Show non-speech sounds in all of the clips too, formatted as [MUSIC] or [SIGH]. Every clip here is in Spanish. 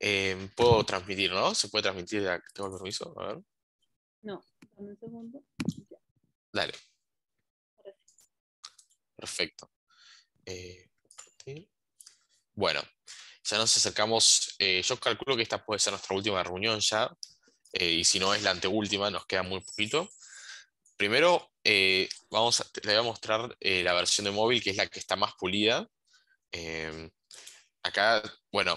Em, puedo transmitir, ¿no? ¿Se puede transmitir? ¿Tengo el permiso? A ver. No, un segundo. Dale. Perfecto. Eh, bueno, ya nos acercamos. Eh, yo calculo que esta puede ser nuestra última reunión ya. Eh, y si no es la anteúltima, nos queda muy poquito. Primero, vamos a, le voy a mostrar la versión de móvil, que es la que está más pulida. Em, acá, bueno,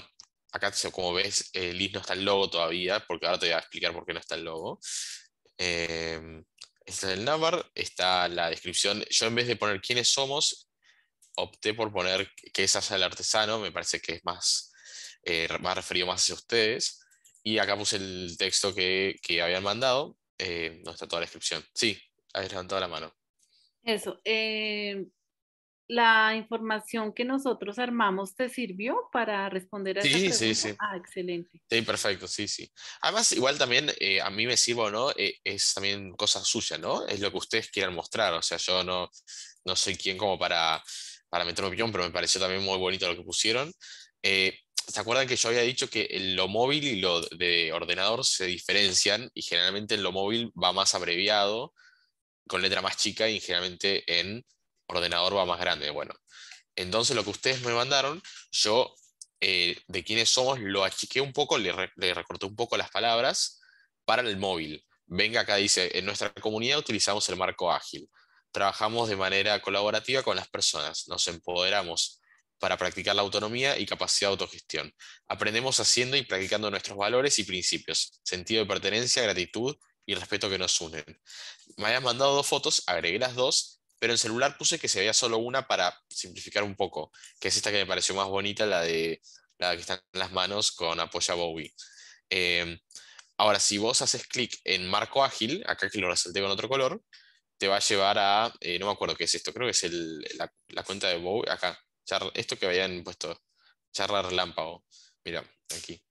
acá como ves, el eh, no está el logo todavía, porque ahora te voy a explicar por qué no está el logo. Eh, em, está el number, está la descripción. Yo en vez de poner quiénes somos, opté por poner que es el artesano, me parece que es más, eh, más referido más hacia ustedes. Y acá puse el texto que, que habían mandado, eh, no está toda la descripción. Sí, habéis levantado la mano. Eso la información que nosotros armamos te sirvió para responder a sí, pregunta. Sí, sí, Ah, excelente. Sí, perfecto, sí, sí. Además, igual también eh, a mí me sirve no, eh, es también cosa suya, ¿no? Es lo que ustedes quieran mostrar. O sea, yo no, no soy quien como para, para meter opinión, pero me pareció también muy bonito lo que pusieron. Eh, ¿Se acuerdan que yo había dicho que lo móvil y lo de ordenador se diferencian y generalmente en lo móvil va más abreviado, con letra más chica y generalmente en ordenador va más grande. Bueno, entonces lo que ustedes me mandaron, yo eh, de quienes somos lo achiqué un poco, le, recorté un poco las palabras para el móvil. Venga, acá dice, en nuestra comunidad utilizamos el marco ágil. Trabajamos de manera colaborativa con las personas, nos empoderamos para practicar la autonomía y capacidad de autogestión. Aprendemos haciendo y practicando nuestros valores y principios, sentido de pertenencia, gratitud y respeto que nos unen. Me hayan mandado dos fotos, agregué las dos pero en celular puse que se veía solo una para simplificar un poco, que es esta que me pareció más bonita, la de la que está en las manos con Apoya Bowie. Em, ahora, si vos haces clic en marco ágil, acá que lo resalté con otro color, te va a llevar a, eh, no me acuerdo qué es esto, creo que es la, cuenta de Bowie, acá, esto que habían puesto, charla relámpago, mira, aquí.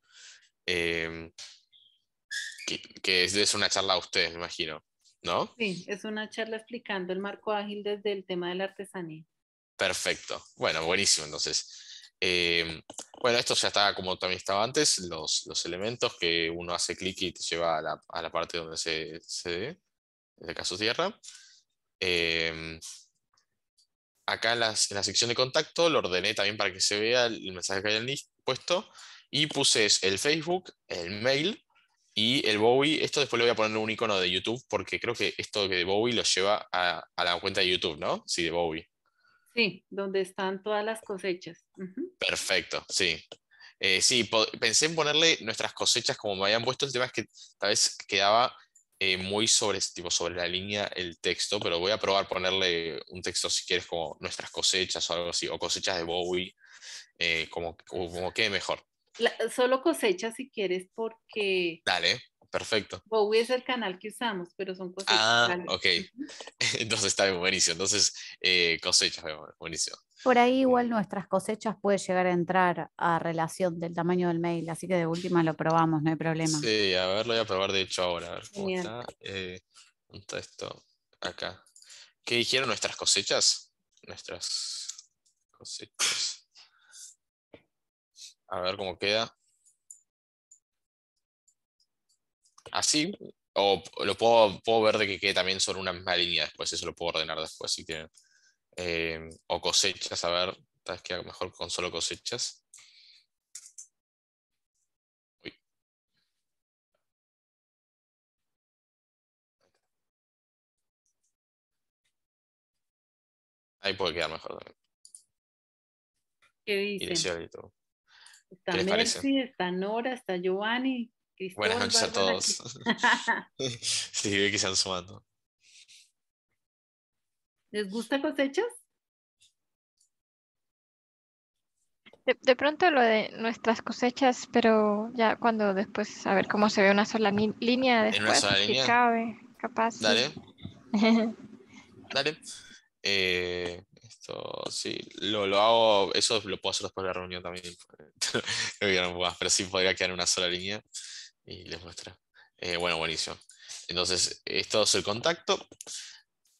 Em, que, que es, una charla a ustedes, me imagino. ¿no? Sí, es una charla explicando el marco ágil desde el tema de la artesanía. Perfecto. Bueno, buenísimo. Entonces, eh, bueno, esto ya está como también estaba antes, los, elementos que uno hace clic y te lleva a la, a la parte donde se, se en este caso tierra. Eh, acá en, la sección de contacto lo ordené también para que se vea el mensaje que hayan puesto y puse el Facebook, el mail y el Bowie, esto después le voy a poner un icono de YouTube, porque creo que esto de Bowie lo lleva a, la cuenta de YouTube, ¿no? Sí, de Bowie. Sí, donde están todas las cosechas. Perfecto, sí. Eh, sí, pensé en ponerle nuestras cosechas como me habían puesto, el tema es que tal vez quedaba eh, muy sobre, sobre la línea el texto, pero voy a probar ponerle un texto si quieres como nuestras cosechas o algo así, o cosechas de Bowie, eh, como, como quede mejor solo cosechas si quieres porque... Dale, perfecto. Bowie es el canal que usamos, pero son cosechas. Ah, ok. [LAUGHS] Entonces está buenísimo. Entonces, eh, cosechas, buenísimo. Por ahí igual nuestras cosechas puede llegar a entrar a relación del tamaño del mail, así que de última lo probamos, no hay problema. Sí, a ver, lo voy a probar de hecho ahora. A ver eh, acá. ¿Qué dijeron nuestras cosechas? Nuestras cosechas. A ver cómo queda. Así. O lo puedo, ver de que quede también sobre una misma línea después. Eso lo puedo ordenar después si eh, o cosechas, a ver. Tal vez queda mejor con solo cosechas. Ahí puede quedar mejor también. ¿Qué dicen? Y Está Mercy, está Nora, está Giovanni. Cristóbal, Buenas noches a todos. [LAUGHS] [LAUGHS] sí, que se han sumando. ¿Les gusta cosechas? De, de, pronto lo de nuestras cosechas, pero ya cuando después, a ver cómo se ve una sola línea, después si línea? cabe, capaz. Dale. [LAUGHS] Dale. Eh, esto sí, lo, hago, eso lo puedo hacer después de la reunión también. [LAUGHS] pero sí podría quedar en una sola línea y les muestro. Eh, bueno, buenísimo. Entonces, esto es el contacto.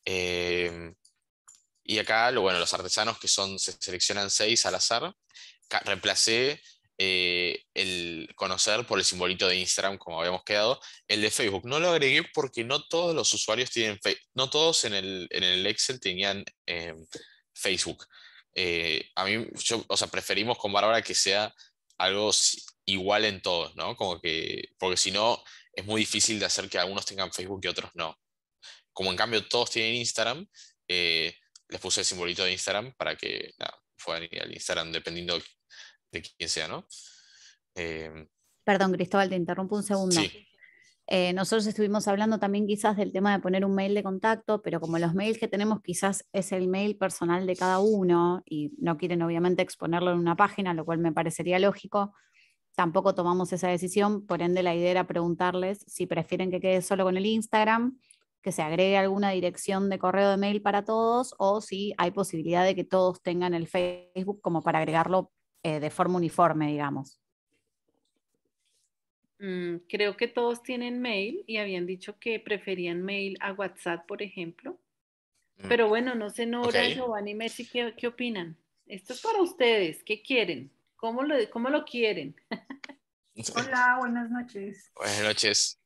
Eh, y acá, bueno, los artesanos que son, se seleccionan seis al azar. Reemplacé eh, el conocer por el simbolito de Instagram, como habíamos quedado. El de Facebook no lo agregué porque no todos los usuarios tienen Facebook, no todos en el, en el Excel tenían Facebook. Eh, a mí, yo, o sea, preferimos con Bárbara que sea algo igual en todos, ¿no? Como que, porque si no, es muy difícil de hacer que algunos tengan Facebook y otros no. Como en cambio todos tienen Instagram, eh, les puse el simbolito de Instagram para que puedan ir al Instagram dependiendo de quién sea, ¿no? Eh, Perdón, Cristóbal, te interrumpo un segundo. Eh, nosotros estuvimos hablando también quizás del tema de poner un mail de contacto, pero como los mails que tenemos quizás es el mail personal de cada uno y no quieren obviamente exponerlo en una página, lo cual me parecería lógico, tampoco tomamos esa decisión, por ende la idea era preguntarles si prefieren que quede solo con el Instagram, que se agregue alguna dirección de correo de mail para todos o si hay posibilidad de que todos tengan el Facebook como para agregarlo eh, de forma uniforme, digamos. Mm, creo que todos tienen mail y habían dicho que preferían mail a WhatsApp, por ejemplo. Mm. Pero bueno, no sé, Nora, okay. Giovanni, Messi, ¿qué, ¿qué, opinan? Esto es para ustedes, ¿qué quieren? ¿Cómo lo, cómo lo quieren? [LAUGHS] Hola, buenas noches. Buenas noches.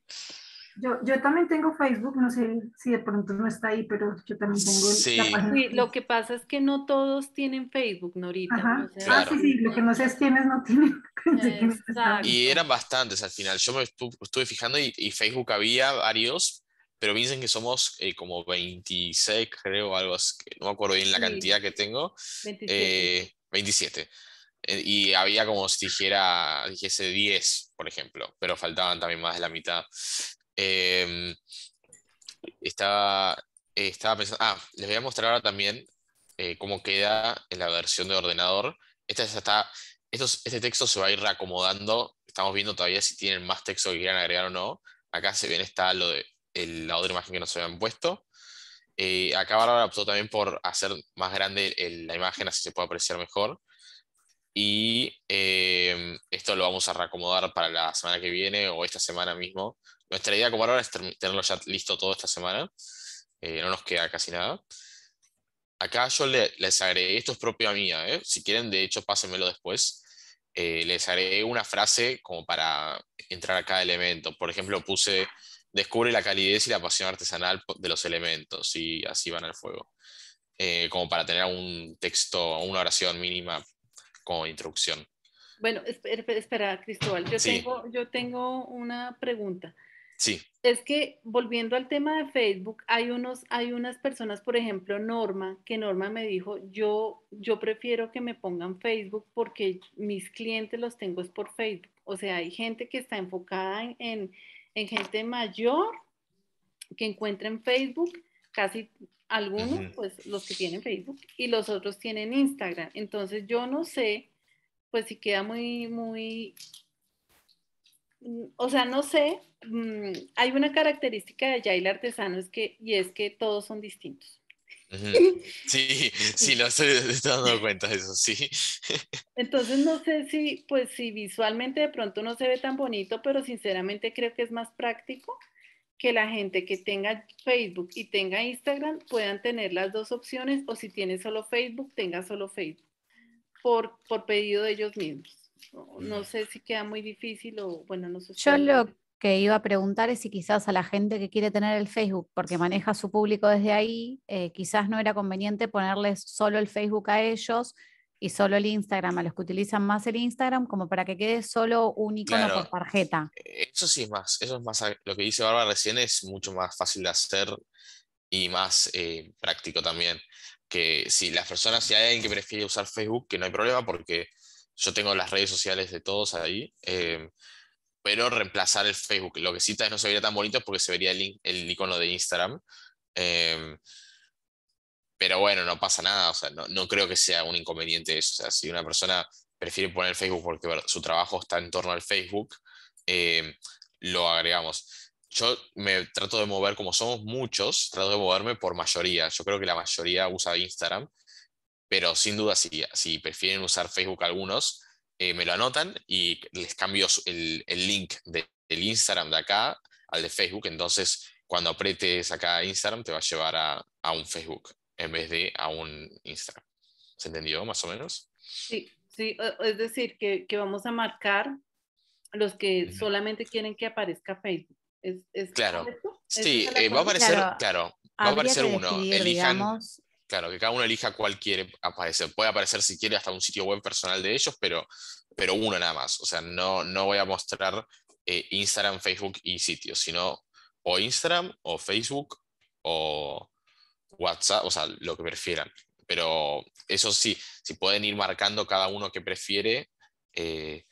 Yo, yo también tengo Facebook, no sé si de pronto no está ahí, pero yo también tengo la página. Sí, lo que pasa es que no todos tienen Facebook, Norita. Ajá. Ah, sí, sí, lo que no sé es quiénes no tienen. [LAUGHS] y eran bastantes al final. Yo me estuve fijando y, y, Facebook había varios, pero dicen que somos eh, como 26, creo, algo así, no me acuerdo bien la cantidad que tengo. 27. 27 eh, eh, y había como si dijera, dijese 10, por ejemplo, pero faltaban también más de la mitad. Em, estaba, estaba, pensando, ah, les voy a mostrar ahora también eh, cómo queda en la versión de ordenador. Esta está, estos, este texto se va a ir reacomodando. Estamos viendo todavía si tienen más texto que quieran agregar o no. Acá se viene está lo de, la otra imagen que nos habían puesto. Eh, acá Bárbara optó también por hacer más grande la imagen, así se puede apreciar mejor. Y em, esto lo vamos a reacomodar para la semana que viene o esta semana mismo nuestra idea como ahora es tenerlo ya listo todo esta semana. Eh, no nos queda casi nada. Acá yo les agregué, esto es propio a mí eh, si quieren de hecho pásenmelo después. Eh, les agregué una frase como para entrar a cada elemento. Por ejemplo, puse, descubre la calidez y la pasión artesanal de los elementos y así van al fuego. como para tener un texto, una oración mínima como introducción. Bueno, espera, Cristóbal, yo, tengo, yo tengo una pregunta. Es que volviendo al tema de Facebook, hay unos, hay unas personas, por ejemplo, Norma, que Norma me dijo, yo, yo prefiero que me pongan Facebook porque mis clientes los tengo es por Facebook. O sea, hay gente que está enfocada en, gente mayor que encuentra en Facebook, casi algunos, pues los que tienen Facebook y los otros tienen Instagram. Entonces yo no sé, pues si queda muy, muy Mm, o sea, no sé, mm, hay una característica de Yael Artesano es que, y es que todos son distintos. [LAUGHS] Sí, sí, lo estoy, dando cuenta de eso, sí. [LAUGHS] Entonces no sé si, pues si visualmente de pronto no se ve tan bonito, pero sinceramente creo que es más práctico que la gente que tenga Facebook y tenga Instagram puedan tener las dos opciones o si tiene solo Facebook, tenga solo Facebook por, por pedido de ellos mismos no sé si queda muy difícil o bueno, no sé. Yo lo que iba a preguntar es si quizás a la gente que quiere tener el Facebook, porque maneja su público desde ahí, eh, quizás no era conveniente ponerles solo el Facebook a ellos y solo el Instagram, a los que utilizan más el Instagram, como para que quede solo un icono por tarjeta. Eso sí es más, eso es más, lo que dice Bárbara recién es mucho más fácil de hacer y más eh, práctico también. Que si las personas, si hay alguien que prefiere usar Facebook, que no hay problema porque yo tengo las redes sociales de todos ahí, eh, pero reemplazar el Facebook. Lo que sí tal vez no se vería tan bonito porque se vería el, icono de Instagram. Eh, pero bueno, no pasa nada, no, creo que sea un inconveniente eso. sea, si una persona prefiere poner Facebook porque su trabajo está en torno al Facebook, eh, lo agregamos. Yo me trato de mover, como somos muchos, trato de moverme por mayoría. Yo creo que la mayoría usa Instagram pero sin duda si, prefieren usar Facebook algunos, eh, me lo anotan y les cambio el, link del Instagram de acá al de Facebook, entonces cuando apretes acá Instagram te va a llevar a, un Facebook en vez de a un Instagram. ¿Se entendió más o menos? Sí, sí, es decir, que, vamos a marcar los que solamente quieren que aparezca Facebook. claro. Sí, eh, va a aparecer, claro, a aparecer uno. Claro, que cada uno elija cuál quiere aparecer. Puede aparecer si quiere hasta un sitio web personal de ellos, pero, pero uno nada más. O sea, no, no voy a mostrar eh, Instagram, Facebook y sitios, sino o Instagram o Facebook o WhatsApp, o sea, lo que prefieran. Pero eso sí, si pueden ir marcando cada uno que prefiere eh,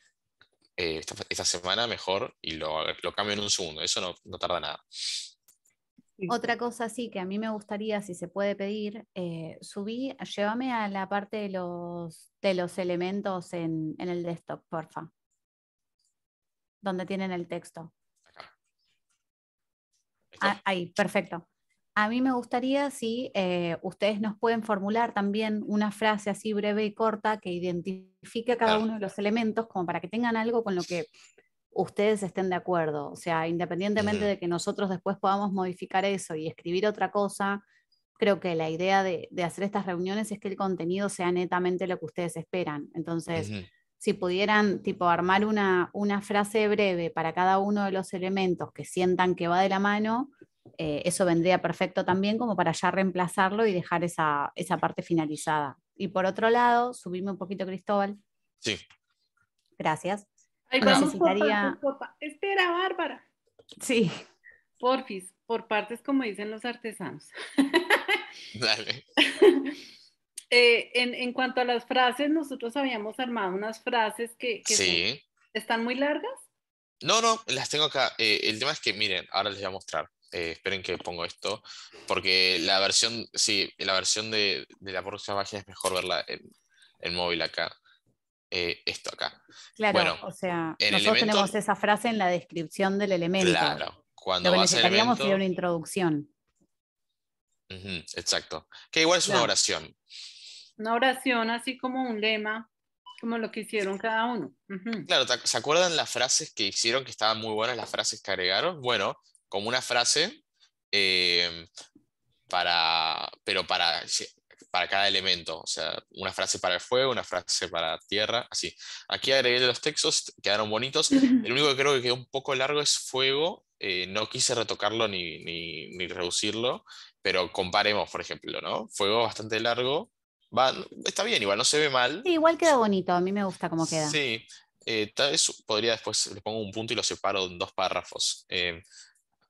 eh, esta, semana, mejor, y lo, lo cambio en un segundo. Eso no, no tarda nada. Otra cosa sí que a mí me gustaría, si se puede pedir, eh, subí, llévame a la parte de los, de los elementos en, en el desktop, porfa, donde tienen el texto. Ah, ahí, perfecto. A mí me gustaría si eh, ustedes nos pueden formular también una frase así breve y corta que identifique cada uno de los elementos, como para que tengan algo con lo que ustedes estén de acuerdo. O sea, independientemente de que nosotros después podamos modificar eso y escribir otra cosa, creo que la idea de, hacer estas reuniones es que el contenido sea netamente lo que ustedes esperan. Entonces, si pudieran tipo armar una, frase breve para cada uno de los elementos que sientan que va de la mano, eh, eso vendría perfecto también como para ya reemplazarlo y dejar esa, esa parte finalizada. Y por otro lado, subirme un poquito, Cristóbal. Sí. Gracias necesitaría... Espera, este Bárbara. Sí. Porfis, por partes, como dicen los artesanos. [LAUGHS] Dale. [LAUGHS] Eh, en, cuanto a las frases, nosotros habíamos armado unas frases que, sí. están muy largas. No, no, las tengo acá. Eh, el tema es que, miren, ahora les voy a mostrar. Eh, esperen que pongo esto, porque la versión, sí, la versión de, la próxima página es mejor verla en, en móvil acá. Eh, esto acá. Claro, o sea, nosotros tenemos esa frase en la descripción del elemento. Claro, cuando Lo que necesitaríamos sería una introducción. exacto. Que igual es una oración. Una oración, así como un lema, como lo que hicieron cada uno. Claro, ¿se acuerdan las frases que hicieron, que estaban muy buenas las frases que agregaron? Bueno, como una frase eh, para, pero para para cada elemento, o sea, una frase para el fuego, una frase para tierra, así. Aquí agregué los textos, quedaron bonitos. El único que creo que quedó un poco largo es fuego, eh, no quise retocarlo ni, reducirlo, pero comparemos, por ejemplo, ¿no? Fuego bastante largo, está bien, igual no se ve mal. igual queda bonito, a mí me gusta cómo queda. Sí, eh, tal vez podría después, le pongo un punto y lo separo en dos párrafos. Eh,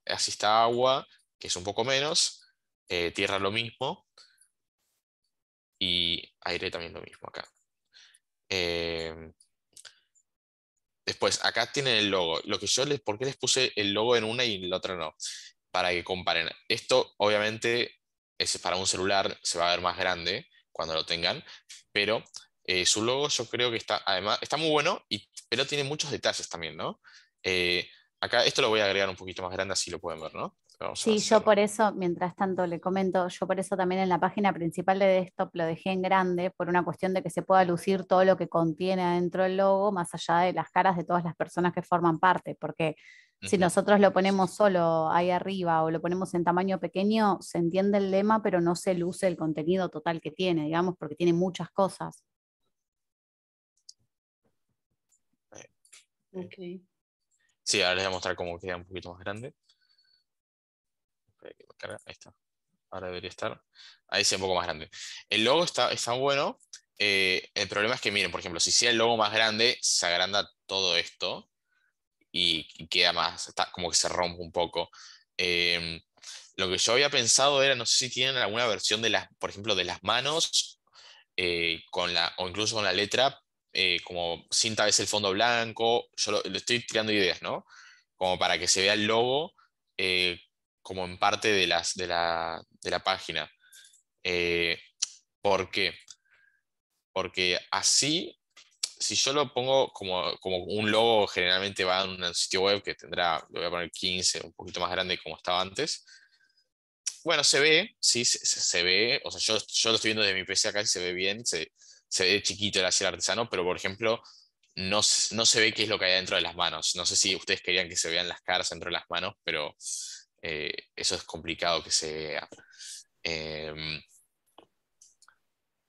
así está agua, que es un poco menos, tierra lo mismo, y aire también lo mismo acá. Eh, después, acá tienen el logo. Lo que yo les, ¿Por qué les puse el logo en una y en la otra no? Para que comparen. Esto, obviamente, es para un celular, se va a ver más grande cuando lo tengan, pero eh, su logo yo creo que está, además, está muy bueno, y, pero tiene muchos detalles también, ¿no? Eh, acá, esto lo voy a agregar un poquito más grande, así lo pueden ver, ¿no? sí, yo por eso, mientras tanto le comento, yo por eso también en la página principal de desktop lo dejé en grande, por una cuestión de que se pueda lucir todo lo que contiene adentro el logo, más allá de las caras de todas las personas que forman parte, porque si nosotros lo ponemos solo ahí arriba o lo ponemos en tamaño pequeño, se entiende el lema, pero no se luce el contenido total que tiene, digamos, porque tiene muchas cosas. Eh, eh, sí, ahora les voy a mostrar cómo queda un poquito más grande. Ahí está. Ahora debería estar. Ahí sí, un poco más grande. El logo está, está bueno. Eh, el problema es que, miren, por ejemplo, si sea el logo más grande, se agranda todo esto y, queda más, está, como que se rompe un poco. Em, lo que yo había pensado era, no sé si tienen alguna versión de las, por ejemplo, de las manos, eh, con la, o incluso con la letra, eh, como cinta vez el fondo blanco. Yo le estoy tirando ideas, ¿no? Como para que se vea el logo como en parte de, las, de, la, página. Eh, ¿Por qué? Porque así, si yo lo pongo como, como un logo, generalmente va en un sitio web que tendrá, lo voy a poner 15, un poquito más grande como estaba antes. Bueno, se ve, sí, se, ve, o sea, yo, yo, lo estoy viendo desde mi PC acá y se ve bien, se, ve chiquito el hacia artesano, pero por ejemplo, no, no se ve qué es lo que hay dentro de las manos. No sé si ustedes querían que se vean las caras dentro de las manos, pero eh, eso es complicado que se vea. Em,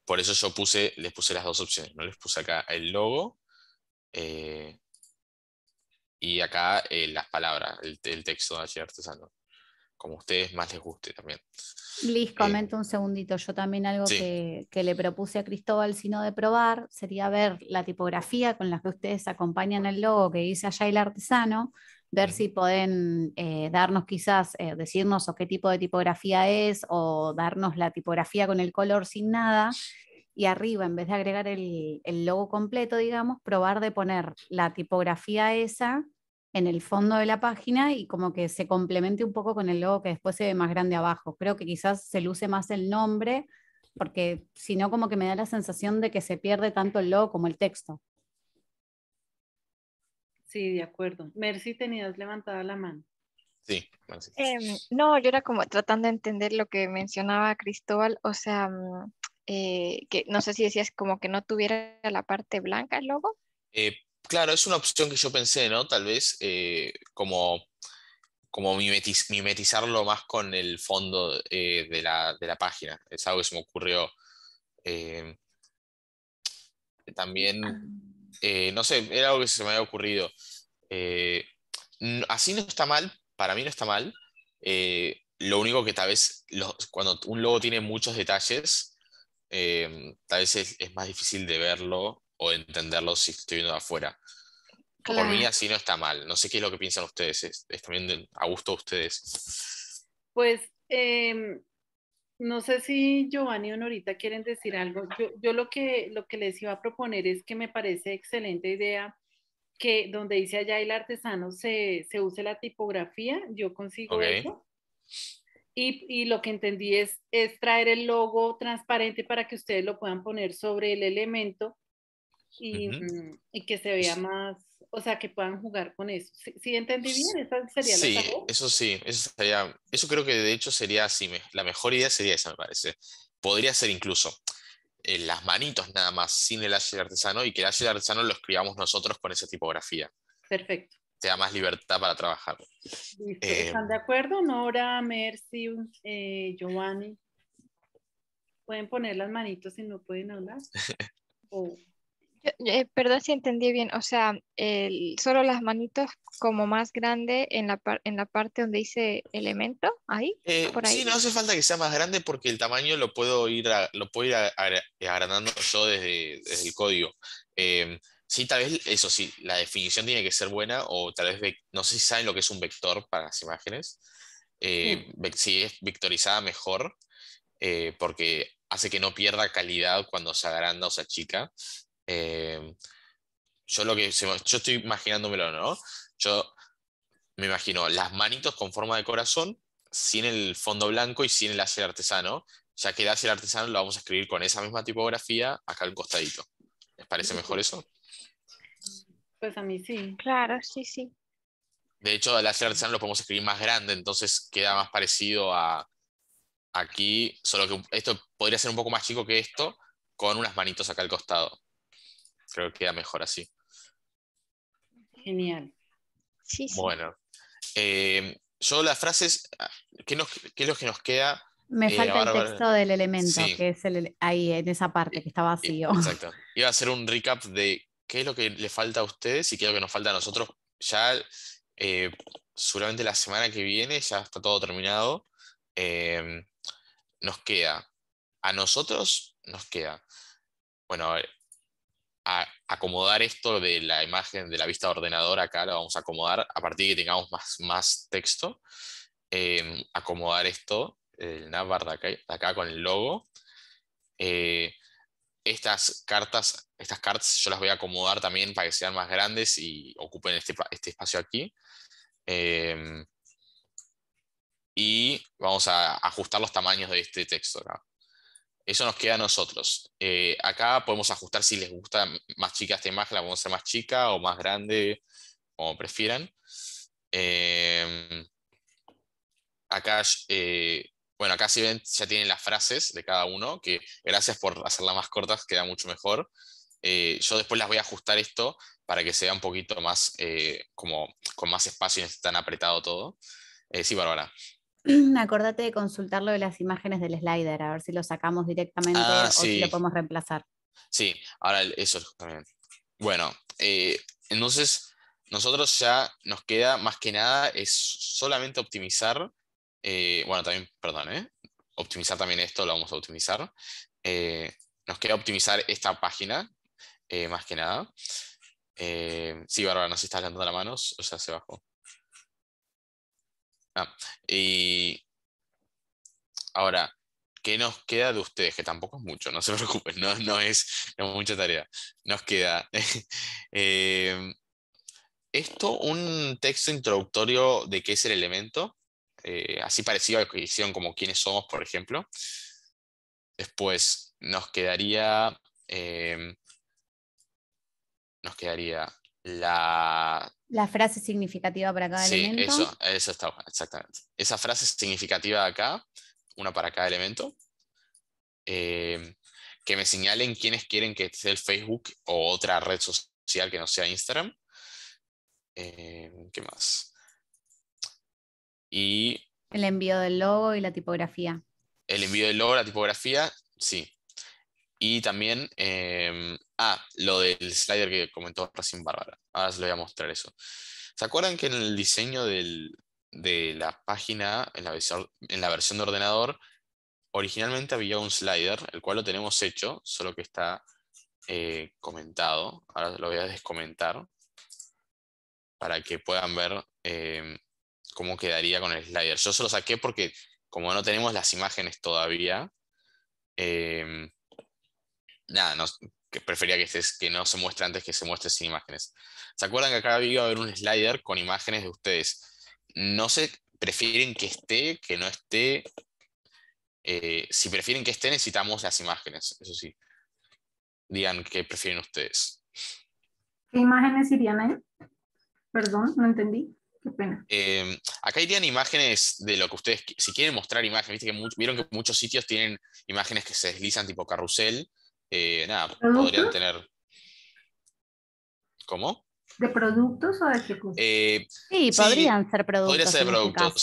por eso yo puse, les puse las dos opciones, ¿no? Les puse acá el logo eh, y acá eh, las palabras, el, texto de Ayer Artesano, como a ustedes más les guste también. Liz, comento un segundito, yo también algo que, le propuse a Cristóbal, sino de probar, sería ver la tipografía con la que ustedes acompañan el logo que dice Allá el Artesano, ver si pueden eh, darnos quizás, eh, decirnos o qué tipo de tipografía es o darnos la tipografía con el color sin nada. Y arriba, en vez de agregar el, el logo completo, digamos, probar de poner la tipografía esa en el fondo de la página y como que se complemente un poco con el logo que después se ve más grande abajo. Creo que quizás se luce más el nombre, porque si no, como que me da la sensación de que se pierde tanto el logo como el texto. Sí, de acuerdo. Mercy, tenías levantada la mano. Sí, eh, no, yo era como tratando de entender lo que mencionaba Cristóbal, o sea, mm, eh, que no sé si decías como que no tuviera la parte blanca el logo. Eh, claro, es una opción que yo pensé, ¿no? Tal vez eh, como, como mimetizarlo más con el fondo de la, de, la, página. Es algo que se me ocurrió. también ah. Eh, no sé, era algo que se me había ocurrido. Eh, así no está mal, para mí no está mal. Eh, lo único que tal vez cuando un logo tiene muchos detalles, tal vez es, más difícil de verlo o entenderlo si estoy viendo de afuera. Por mí así no está mal. No sé qué es lo que piensan ustedes. Es, también a gusto de ustedes. Pues em, no sé si Giovanni o Norita quieren decir algo. Yo, yo, lo, que, lo que les iba a proponer es que me parece excelente idea que donde dice allá el artesano se, use la tipografía. Yo consigo eso. Y, lo que entendí es, es traer el logo transparente para que ustedes lo puedan poner sobre el elemento y mm, que se vea más, o sea, que puedan jugar con eso. Si, entendí bien, esa sería sí, la Sí, eso sí, eso sería, eso creo que de hecho sería así, la mejor idea sería esa, me parece. Podría ser incluso eh, las manitos nada más, sin el artesano, y que el artesano lo escribamos nosotros con esa tipografía. Perfecto. Te da más libertad para trabajar. Eh, ¿Están de acuerdo? Nora, Mercy, eh, Giovanni. Pueden poner las manitos si no pueden hablar. [LAUGHS] o eh, perdón si entendí bien, o sea, solo las manitos como más grande en la, en la parte donde dice elemento, ahí, eh, por ahí. Sí, no hace falta que sea más grande porque el tamaño lo puedo ir, lo puedo ir agrandando yo desde, el código. Em, sí, tal vez, eso sí, la definición tiene que ser buena o tal vez, no sé si saben lo que es un vector para las imágenes. Eh, sí. Si es vectorizada mejor, porque hace que no pierda calidad cuando se agranda o se achica. Eh, yo lo que yo estoy imaginándomelo, ¿no? Yo me imagino las manitos con forma de corazón, sin el fondo blanco y sin el ácido artesano, ya que el ácido artesano lo vamos a escribir con esa misma tipografía acá al costadito. ¿Les parece mejor eso? Pues a mí sí. Claro, sí, sí. De hecho, el ácido artesano lo podemos escribir más grande, entonces queda más parecido a aquí, solo que esto podría ser un poco más chico que esto, con unas manitos acá al costado creo que queda mejor así. Genial. Bueno, eh, yo las frases, ah, ¿qué, es lo que nos queda? Me eh, falta el texto del elemento, que es el, ahí en esa parte que está eh, vacío. Exacto. Iba a hacer un recap de qué es lo que le falta a ustedes y qué es lo que nos falta a nosotros. Ya seguramente la semana que viene ya está todo terminado. Em, nos queda, a nosotros nos queda, bueno, acomodar esto de la imagen de la vista de ordenador acá, lo vamos a acomodar a partir de que tengamos más, más texto, em, acomodar esto, el navbar de acá, con el logo. Eh, estas cartas, estas cartas yo las voy a acomodar también para que sean más grandes y ocupen este, este espacio aquí. Em, y vamos a ajustar los tamaños de este texto acá. Eso nos queda a nosotros. Eh, acá podemos ajustar si les gusta más chica esta imagen, la podemos hacer más chica o más grande, como prefieran. Em, acá, eh, bueno, acá si ven, ya tienen las frases de cada uno, que gracias por hacerlas más cortas, queda mucho mejor. Eh, yo después las voy a ajustar esto para que sea un poquito más, como con más espacio y no esté tan apretado todo. sí, Bárbara. [CLEARS THROAT] acordate de consultar lo de las imágenes del slider, a ver si lo sacamos directamente ah, o si lo podemos reemplazar. Sí, ahora eso también. Bueno, eh, entonces nosotros ya nos queda más que nada es solamente optimizar, eh, bueno, también, perdón, ¿eh? optimizar también esto, lo vamos a optimizar. nos queda optimizar esta página, más que nada. sí, Bárbara, no sé si estás levantando la mano, o sea, se bajó. Ah, y ahora, ¿qué nos queda de ustedes? Que tampoco es mucho, no se [LAUGHS] preocupen, no, es, mucha tarea. Nos queda [LAUGHS] eh, esto, un texto introductorio de qué es el elemento, eh, así parecido a que hicieron como quiénes somos, por ejemplo. Después nos quedaría, eh, nos quedaría la la frase significativa para cada elemento. Sí, eso, esa está, exactamente. Esa frase significativa de acá, una para cada elemento. Eh, que me señalen quiénes quieren que esté el Facebook o otra red social que no sea Instagram. Eh, ¿Qué más? Y. El envío del logo y la tipografía. El envío del logo, la tipografía, sí. Y también, em, ah, lo del slider que comentó recién Bárbara. Ahora se lo voy a mostrar eso. ¿Se acuerdan que en el diseño de la página, en la, en la, versión de ordenador, originalmente había un slider, el cual lo tenemos hecho, solo que está eh, comentado. Ahora lo voy a descomentar para que puedan ver em, cómo quedaría con el slider. Yo se lo saqué porque como no tenemos las imágenes todavía, em, nada, que prefería que, estés, que no se muestre antes que se muestre sin imágenes. ¿Se acuerdan que acá iba a haber un slider con imágenes de ustedes? No sé, prefieren que esté, que no esté. Eh, si prefieren que esté, necesitamos las imágenes, eso sí. Digan qué prefieren ustedes. ¿Qué imágenes irían ahí? Perdón, no entendí. Qué pena. Em, acá irían imágenes de lo que ustedes, si quieren mostrar imágenes, ¿viste que vieron que muchos sitios tienen imágenes que se deslizan tipo carrusel, eh, nada, podrían tener. ¿Cómo? ¿De productos o de qué eh, sí, podrían ser productos. Podría ser productos.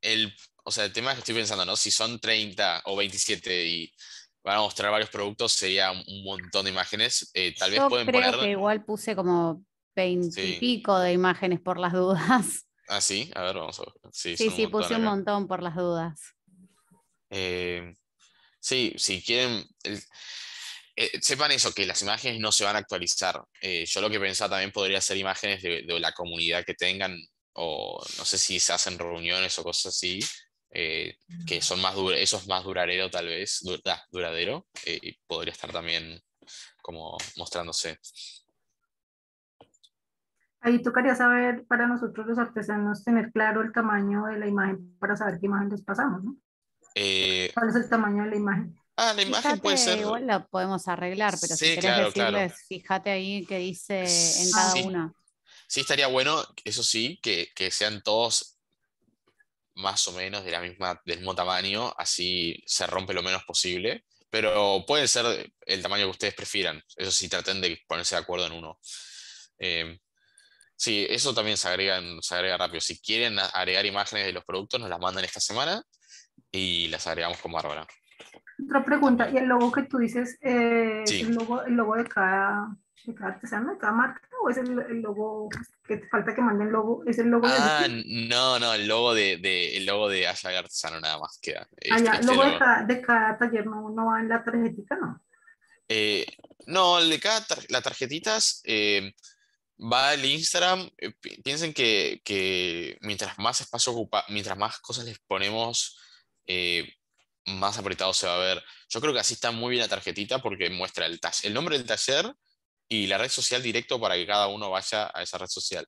Este el, o sea, el tema que estoy pensando, ¿no? Si son 30 o 27 y van a mostrar varios productos, sería un montón de imágenes. Eh, tal vez pueden creo que igual puse como 20 y pico de imágenes por las dudas. Ah, sí, a ver, vamos a ver. Sí, sí, puse un montón por las dudas. sí, si quieren. Eh, sepan eso, que las imágenes no se van a actualizar. Eh, yo lo que pensaba también podría ser imágenes de, la comunidad que tengan, o no sé si se hacen reuniones o cosas así, eh, que son más eso es más duradero tal vez, ah, duradero, y podría estar también como mostrándose. Ahí tocaría saber para nosotros los artesanos tener claro el tamaño de la imagen para saber qué imagen les pasamos, ¿Cuál es el tamaño de la imagen? Ah, la imagen puede ser. Igual la podemos arreglar, pero si querés decirles, fíjate ahí que dice en cada una. Sí, estaría bueno, eso sí, que, sean todos más o menos de la misma, del mismo tamaño, así se rompe lo menos posible. Pero puede ser el tamaño que ustedes prefieran. Eso sí, traten de ponerse de acuerdo en uno. Eh, sí, eso también se agrega, se agrega rápido. Si quieren agregar imágenes de los productos, nos las mandan esta semana y las agregamos con Bárbara. Otra pregunta, ¿y el logo que tú dices, eh, el, logo, de cada, artesano, de cada marca, o es el, logo que te falta que manden logo? ¿Es el logo ah, no, no, el logo de, de el logo de Asha Artesano nada más queda. Ah, el este, este logo, De, cada, taller no, no va en la tarjetita, ¿no? Eh, no, el de cada las tarjetitas eh, va al Instagram. piensen que, mientras más espacio ocupa, mientras más cosas les ponemos. Eh, más apretado se va a ver. Yo creo que así está muy bien la tarjetita porque muestra el, el nombre del taller y la red social directo para que cada uno vaya a esa red social.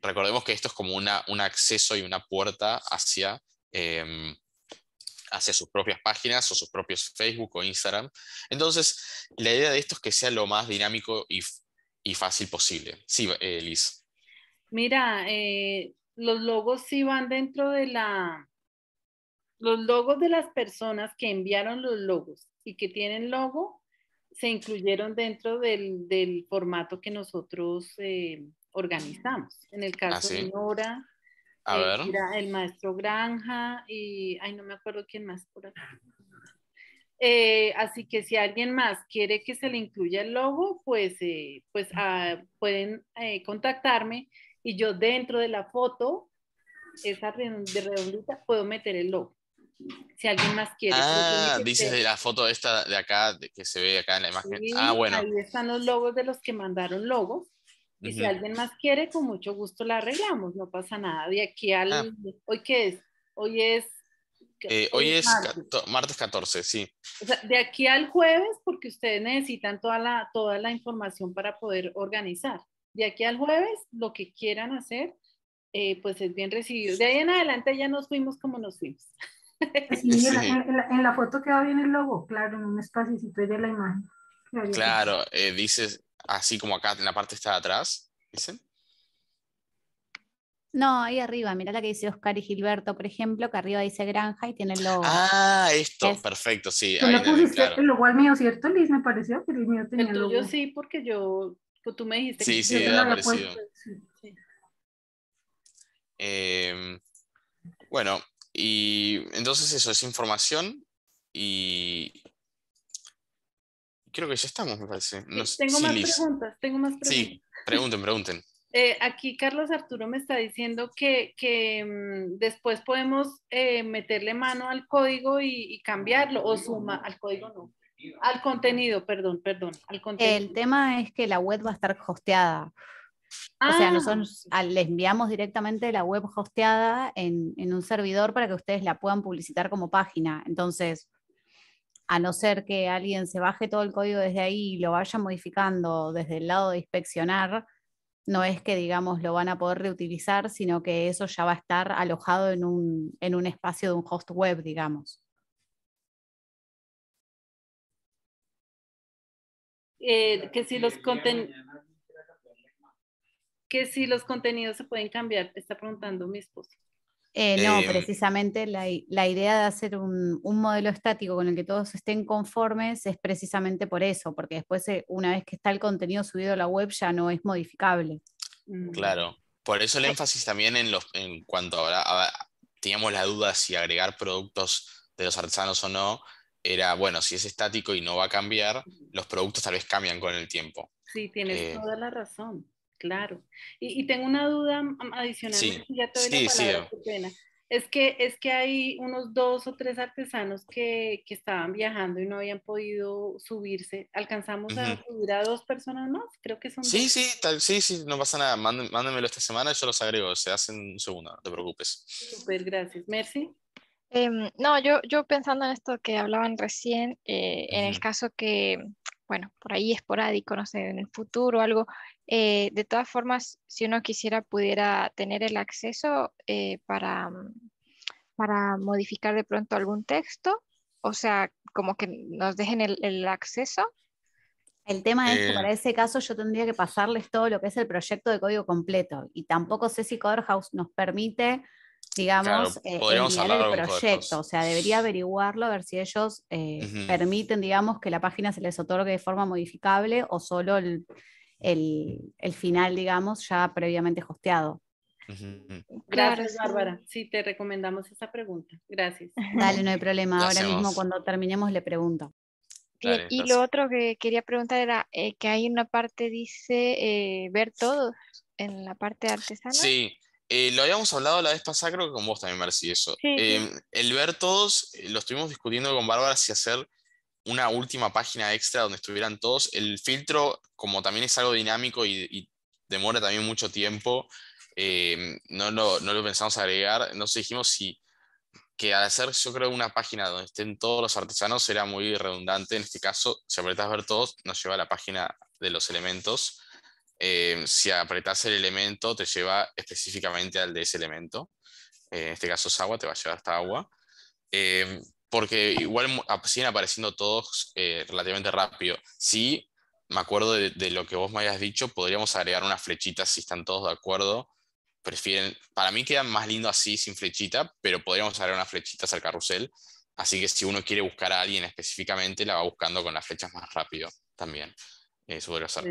Recordemos que esto es como una, un acceso y una puerta hacia, em, hacia sus propias páginas o sus propios Facebook o Instagram. Entonces, la idea de esto es que sea lo más dinámico y, fácil posible. Sí, eh, Liz. Mira, eh, los logos sí van dentro de la, los logos de las personas que enviaron los logos y que tienen logo se incluyeron dentro del, formato que nosotros eh, organizamos. En el ah, caso de Nora, eh, el maestro Granja y, ay, no me acuerdo quién más por acá. Eh, así que si alguien más quiere que se le incluya el logo, pues, pues ah, pueden contactarme y yo dentro de la foto, esa redondita, puedo meter el logo. Si alguien más quiere. Pues, ah, dices de la foto esta de acá, que se ve acá en la imagen. ah, bueno. Ahí están los logos de los que mandaron logos. Y si alguien más quiere, con mucho gusto la arreglamos, no pasa nada. De aquí al... Ah. ¿Hoy qué es? Hoy es... Eh, hoy, es martes. 14, sí. O sea, de aquí al jueves, porque ustedes necesitan toda la, toda la información para poder organizar. De aquí al jueves, lo que quieran hacer, eh, pues es bien recibido. De ahí en adelante ya nos fuimos como nos fuimos. [LAUGHS] En, la, foto queda bien el logo, claro, en un espacio de la imagen. Claro, eh, dices así como acá en la parte está de atrás, dicen. No, ahí arriba, mira la que dice Oscar y Gilberto, por ejemplo, que arriba dice granja y tiene el logo. Ah, esto, perfecto, sí. pusiste el logo al mío, ¿cierto, Liz? Me pareció que el mío tenía el logo. sí, porque yo, pues, tú me dijiste que sí, yo era em, bueno, entonces eso es información y creo que ya estamos, me parece. tengo, más preguntas, tengo más preguntas. Sí, pregunten, pregunten. [LAUGHS] Eh, aquí Carlos Arturo me está diciendo que, que mm, después podemos eh, meterle mano al código y, y cambiarlo, o suma al código no. Al contenido, perdón, perdón. Al contenido. El tema es que la web va a estar hosteada o sea, ah. nosotros les enviamos directamente la web hosteada en, un servidor para que ustedes la puedan publicitar como página. Entonces, a no ser que alguien se baje todo el código desde ahí y lo vaya modificando desde el lado de inspeccionar, no es que, digamos, lo van a poder reutilizar, sino que eso ya va a estar alojado en un, espacio de un host web, digamos. Eh, que si los conten que si los contenidos se pueden cambiar, está preguntando mi esposo. Eh, no, eh, precisamente la, idea de hacer un, modelo estático con el que todos estén conformes es precisamente por eso, porque después eh, una vez que está el contenido subido a la web ya no es modificable. Mm. Claro, por eso el énfasis también en, los, en cuanto a, teníamos la duda si agregar productos de los artesanos o no, era, bueno, si es estático y no va a cambiar, los productos tal vez cambian con el tiempo. Sí, tienes toda la razón. Claro. Y, tengo una duda adicional. ya sí, palabra, Es que, es que hay unos dos o tres artesanos que, estaban viajando y no habían podido subirse. ¿Alcanzamos a subir a dos personas más? Creo que son Sí, dos. sí, tal, sí, sí, no pasa nada. Mándemelo esta semana, y yo los agrego, se hacen un segundo, no te preocupes. Súper, gracias. Merci. Em, no, yo, yo pensando en esto que hablaban recién, eh, en el caso que, bueno, por ahí esporádico, no sé, en el futuro algo, eh, de todas formas, si uno quisiera, pudiera tener el acceso eh, para, mm, para modificar de pronto algún texto, o sea, como que nos dejen el, acceso. El tema es que eh. para ese caso yo tendría que pasarles todo lo que es el proyecto de código completo y tampoco sé si Coderhouse nos permite, digamos, el proyecto. O sea, debería averiguarlo, a ver si ellos permiten, digamos, que la página se les otorgue de forma modificable o solo el, el, el final, digamos, ya previamente hosteado. Gracias, claro. Bárbara. Sí, te recomendamos esa pregunta. Gracias. [LAUGHS] Dale, no hay problema. Ahora mismo cuando terminemos le pregunto. y, lo otro que quería preguntar era eh, que hay una parte, dice, eh, ver todos en la parte artesana. Sí, eh, lo habíamos hablado la vez pasada, creo que con vos también, Marci, eso. Em, el ver todos, lo estuvimos discutiendo con Bárbara si hacer una última página extra donde estuvieran todos. El filtro, como también es algo dinámico y, demora también mucho tiempo, eh, no, lo, no, lo pensamos agregar. Nos dijimos si, que al hacer, yo creo, una página donde estén todos los artesanos será muy redundante. En este caso, si apretás ver todos, nos lleva a la página de los elementos. Eh, si apretás el elemento, te lleva específicamente al de ese elemento. Eh, en este caso es agua, te va a llevar hasta agua porque igual siguen apareciendo todos eh, relativamente rápido. Sí, me acuerdo de, lo que vos me habías dicho, podríamos agregar una flechita si están todos de acuerdo. Prefieren, para mí queda más lindo así sin flechita, pero podríamos agregar unas flechitas al carrusel. Así que si uno quiere buscar a alguien específicamente, la va buscando con las flechas más rápido también. Eso podría ser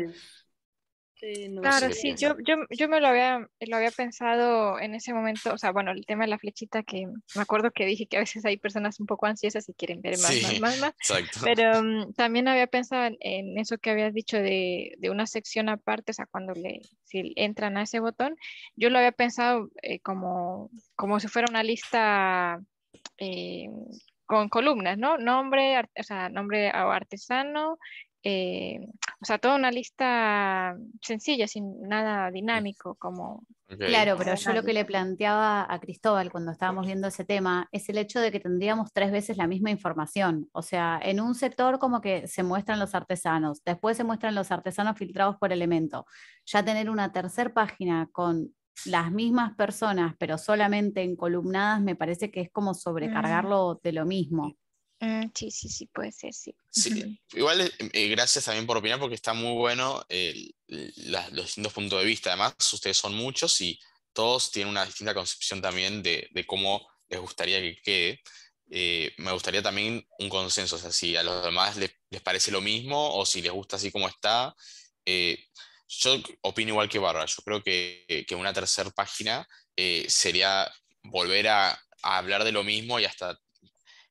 claro, sí, yo, yo, yo, me lo había, lo había pensado en ese momento, o sea, bueno, el tema de la flechita que me acuerdo que dije que a veces hay personas un poco ansiosas y quieren ver más, más, más, más. Pero mm, también había pensado en eso que habías dicho de, de, una sección aparte, o sea, cuando le, si entran a ese botón, yo lo había pensado eh, como, como si fuera una lista eh, con columnas, ¿no? Nombre, o sea, nombre o ah, artesano, eh, o sea, toda una lista sencilla, sin nada dinámico como... Claro, pero yo lo que le planteaba a Cristóbal cuando estábamos viendo ese tema es el hecho de que tendríamos tres veces la misma información. O sea, en un sector como que se muestran los artesanos, después se muestran los artesanos filtrados por elemento. Ya tener una tercera página con las mismas personas, pero solamente en columnadas, me parece que es como mm. sobrecargarlo de lo mismo. Ah, sí, sí, sí, puede ser, sí. Igual, eh, eh, gracias también por opinar, porque está muy bueno eh, los distintos puntos de vista. Además, ustedes son muchos y todos tienen una distinta concepción también de, cómo les gustaría que quede. me gustaría también un consenso, o sea, si a los demás les, parece lo mismo o si les gusta así como está. yo opino igual que Barra yo creo que, una tercera página sería volver a hablar de lo mismo y hasta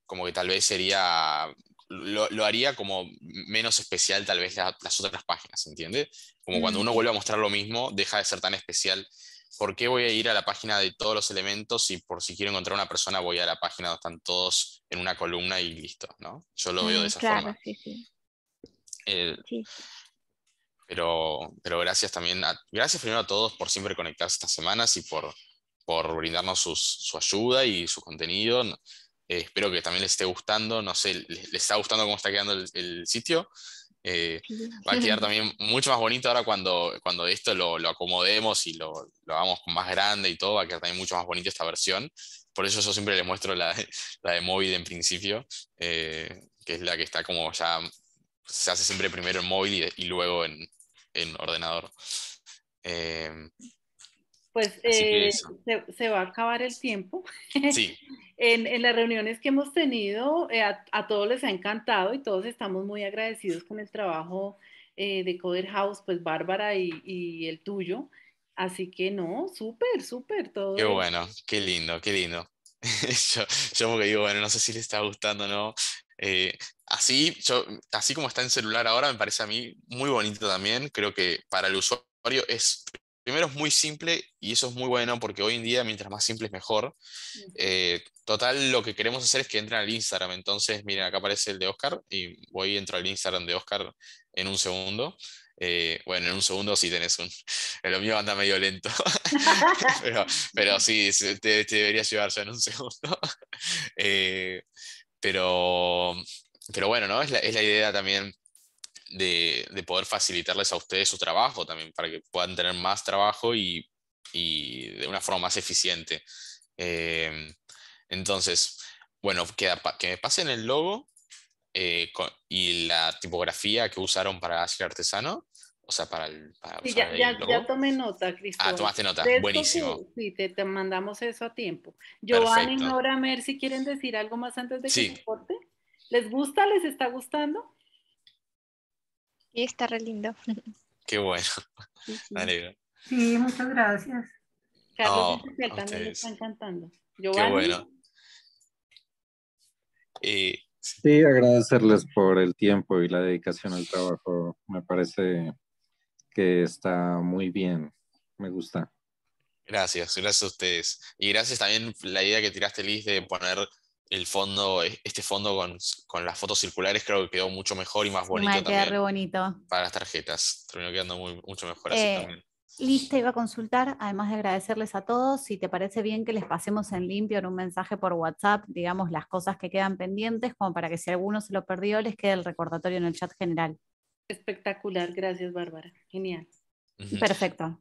como que tal vez sería, lo, lo haría como menos especial tal vez las otras páginas, ¿entiendes? Como cuando mm. uno vuelve a mostrar lo mismo, deja de ser tan especial. ¿Por qué voy a ir a la página de todos los elementos y por si quiero encontrar una persona voy a la página donde están todos en una columna y listo, ¿no? Yo lo veo de mm, esa claro, forma. Sí, eh, sí. sí. Pero, pero gracias también, gracias primero a todos por siempre conectarse estas semanas y por, por brindarnos su ayuda y su contenido. Eh, espero que también les esté gustando. No sé, les, está gustando cómo está quedando el, sitio. Eh, va a quedar también mucho más bonito ahora cuando, cuando esto lo, acomodemos y lo, lo, hagamos más grande y todo. Va a quedar también mucho más bonito esta versión. Por eso yo siempre les muestro la, [LAUGHS] la de móvil en principio, eh, que es la que está como ya se hace siempre primero en móvil y, luego en, en ordenador. Pues eh, se, va a acabar el tiempo. Sí. [LAUGHS] en, las reuniones que hemos tenido, eh, a, todos les ha encantado y todos estamos muy agradecidos con el trabajo eh, de Coder House, pues Bárbara y, el tuyo. Así que no, súper, súper todo. Qué bueno, qué lindo, qué lindo. [LAUGHS] yo, yo, que digo, bueno, no sé si le está gustando o no. así, yo, así como está en celular ahora, me parece a mí muy bonito también. Creo que para el usuario es Primero es muy simple y eso es muy bueno porque hoy en día mientras más simple es mejor. Eh, total, lo que queremos hacer es que entren al Instagram. Entonces, miren, acá aparece el de Oscar y voy entro al Instagram de Oscar en un segundo. Eh, bueno, en un segundo sí tenés un... [LAUGHS] Lo mío anda medio lento, [LAUGHS] pero, sí, te, debería llevarse en un [LAUGHS] segundo. Eh, pero, pero bueno, es la idea también de, poder facilitarles a ustedes su trabajo también, para que puedan tener más trabajo y, y de una forma más eficiente. Eh, entonces, bueno, queda que me pasen el logo eh, y la tipografía que usaron para hacer Artesano. O sea, para el. Para ya, tomé nota, Cristóbal. Ah, tomaste nota. Buenísimo. Sí, te, te, mandamos eso a tiempo. y Nora, Mer, si quieren decir algo más antes de que se corte. ¿Les gusta? ¿Les está gustando? Y está re lindo. Qué bueno. Sí, muchas gracias. Carlos este también me están encantando. Qué bueno. Sí, agradecerles por el tiempo y la dedicación al trabajo. Me parece que está muy bien. Me gusta. Gracias, gracias a ustedes. Y gracias también la idea que tiraste, Liz, de poner el fondo, e, este fondo con, las fotos circulares creo que quedó mucho mejor y más bonito. Me queda re bonito. Para las tarjetas, terminó quedando mucho mejor así eh, también. Lista, iba a consultar, además de agradecerles a todos, si te parece bien que les pasemos en limpio en un mensaje por WhatsApp, digamos, las cosas que quedan pendientes, como para que si alguno se lo perdió, les quede el recordatorio en el chat general. Espectacular, gracias Bárbara, genial. Perfecto.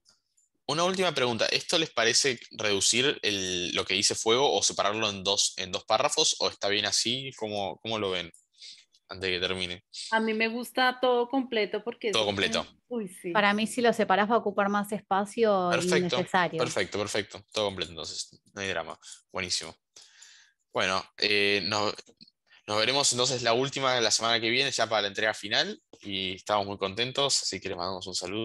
Una última pregunta. ¿Esto les parece reducir lo que dice fuego o separarlo en dos, en dos párrafos? ¿O está bien así? ¿Cómo, lo ven? Antes de que termine. A mí me gusta todo completo porque... Todo completo. Uy, sí. Para mí si lo separas va a ocupar más espacio perfecto, necesario. Perfecto, perfecto. Todo completo entonces. No hay drama. Buenísimo. Bueno, eh, nos, nos veremos entonces la última la semana que viene ya para la entrega final y estamos muy contentos, así que les mandamos un saludo.